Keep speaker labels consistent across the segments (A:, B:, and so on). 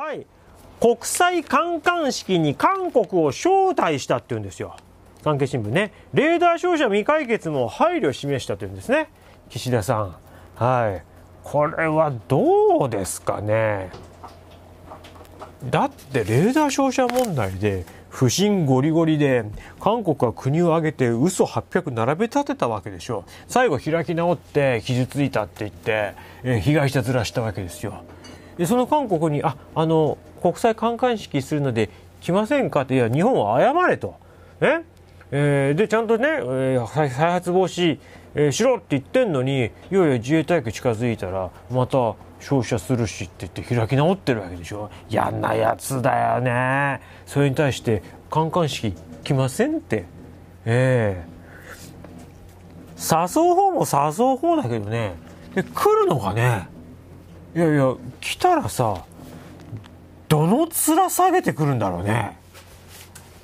A: はい、国際観艦式に韓国を招待したっていうんですよ。産経新聞ね。レーダー照射未解決も配慮を示したというんですね。岸田さん。はい。これはどうですかね。だってレーダー照射問題で不審ゴリゴリで韓国は国を挙げて嘘800並べ立てたわけでしょ最後開き直って傷ついたって言って、え被害者ずらしたわけですよでその韓国にああの国際観艦式するので来ませんかっていや日本は謝れと、ねえー、でちゃんとね、えー、再発防止、えー、しろって言ってんのにいよいよ自衛隊機近づいたらまた照射するしって言って開き直ってるわけでしょ嫌なやつだよねそれに対して観艦式来ませんってええー、誘う方も誘う方だけどねで来るのがねいやいや来たらさどの面下げてくるんだろうね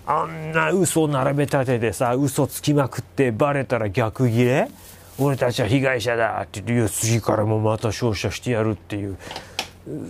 A: あんな嘘を並べ立ててさ嘘つきまくってバレたら逆ギレ俺たちは被害者だって言って次からもまた照射してやるっていう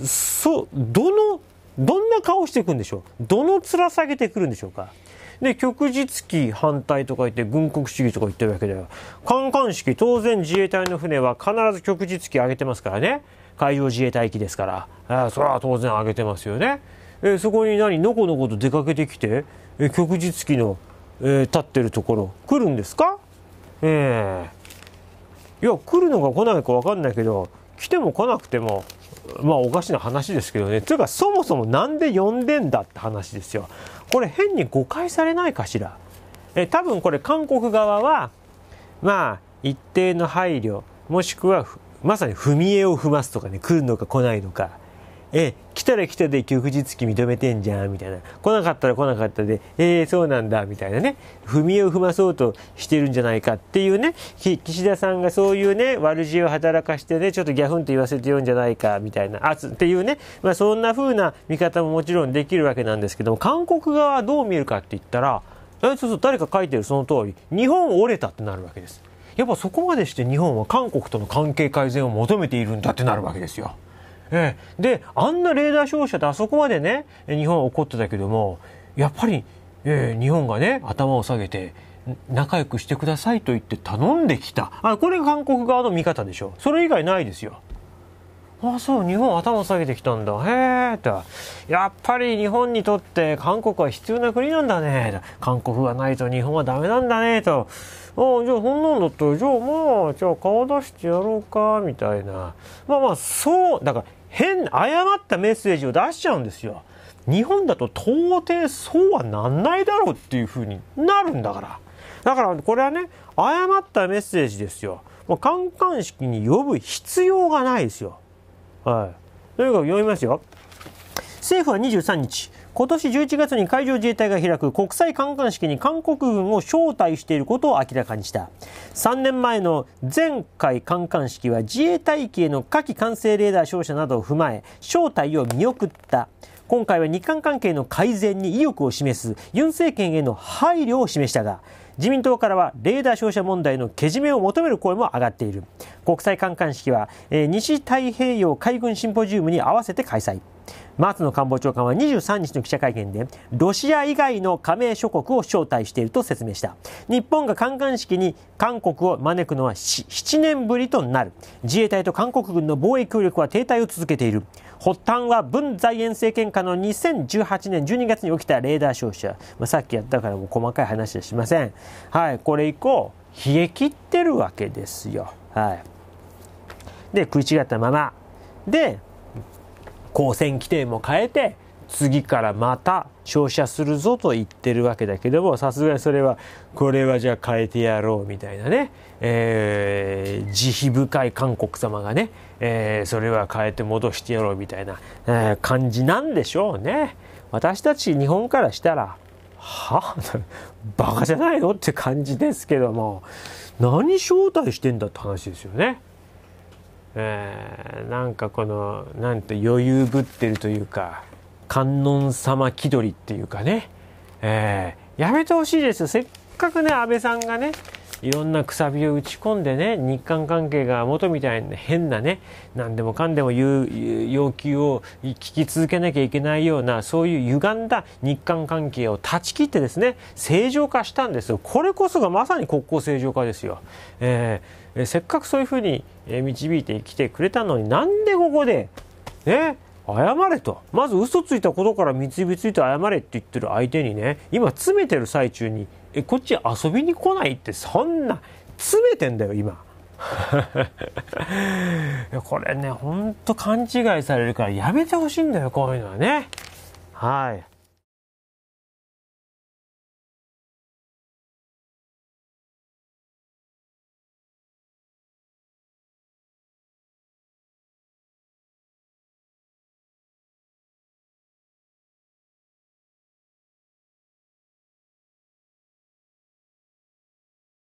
A: そうどのどんな顔していくんでしょうどの面下げてくるんでしょうかで、旭日旗反対とか言って、軍国主義とか言ってるわけだよ。観艦式、当然自衛隊の船は必ず旭日旗上げてますからね。海洋自衛隊機ですから、それは当然上げてますよね。えそこに何、のこのこと出かけてきて、え旭日機の、え立ってるところ、来るんですかええー、いや、来るのか来ないか分かんないけど、来ても来なくても、まあおかしな話ですけどね。というかそもそも何で呼んでんだって話ですよ。これ変に誤解されないかしら。え多分これ韓国側は、まあ一定の配慮、もしくはまさに踏み絵を踏ますとかね、来るのか来ないのか。え、来たら来たで旭日記認めてんじゃん、みたいな。来なかったら来なかったで、えー、そうなんだ、みたいなね。踏み絵を踏まそうとしてるんじゃないかっていうね、岸田さんがそういうね、悪知恵を働かしてね、ちょっとギャフンと言わせてるんじゃないか、みたいな、圧っていうね、まあそんな風な見方ももちろんできるわけなんですけども、韓国側はどう見るかって言ったら、え、そうそう、誰か書いてるその通り、日本折れたってなるわけです。やっぱそこまでして日本は韓国との関係改善を求めているんだってなるわけですよ。ええ、で、あんなレーダー照射であそこまでね、日本は怒ってたけども、やっぱり、ええ、日本がね、頭を下げて、仲良くしてくださいと言って頼んできた。あ、これが韓国側の見方でしょ。それ以外ないですよ。あそう日本頭下げてきたんだへえとやっぱり日本にとって韓国は必要な国なんだね韓国がないと日本はダメなんだねとあじゃあそんなんだったらじゃあまあじゃあ顔出してやろうかみたいなまあまあそうだから変誤ったメッセージを出しちゃうんですよ日本だと到底そうはなんないだろうっていうふうになるんだからだからこれはね誤ったメッセージですよもうカンカン式に呼ぶ必要がないですよはい。とにかく読みますよ。政府は23日、今年11月に海上自衛隊が開く国際観艦式に韓国軍を招待していることを明らかにした3年前の前回観艦式は自衛隊機への火器管制レーダー照射などを踏まえ招待を見送った今回は日韓関係の改善に意欲を示すユン政権への配慮を示したが自民党からはレーダー照射問題のけじめを求める声も上がっている国際観艦式は、えー、西太平洋海軍シンポジウムに合わせて開催松野官房長官は23日の記者会見でロシア以外の加盟諸国を招待していると説明した日本が観艦式に韓国を招くのは 7, 7年ぶりとなる自衛隊と韓国軍の防衛協力は停滞を続けている発端は文在寅政権下の2018年12月に起きたレーダー照射、まあ、さっきやったからもう細かい話はしませんはいこれ以降冷え切ってるわけですよはいで食い違ったままで公選規定も変えて次からまた照射するぞと言ってるわけだけどもさすがにそれはこれはじゃあ変えてやろうみたいなね、え慈悲深い韓国様がね、えー、それは変えて戻してやろうみたいな、えー、感じなんでしょうね。私たち日本からしたら、は バカじゃないのって感じですけども、何招待してんだって話ですよね。えー、なんかこの、なんて余裕ぶってるというか、観音様気取りっていうかね、えー、やめてほしいですよ。せっかくね、安倍さんがね、いろんなくさびを打ち込んでね日韓関係が元みたいな変なね何でもかんでも言う要求を聞き続けなきゃいけないようなそういう歪んだ日韓関係を断ち切ってですね正常化したんですよこれこそがまさに国交正常化ですよ、えー、せっかくそういうふうに導いてきてくれたのになんでここでね謝れと。まず嘘ついたことから導いて謝れって言ってる相手にね、今詰めてる最中にえこっち遊びに来ないってそんな詰めてんだよ今 これね本当勘違いされるからやめてほしいんだよこういうのはねはい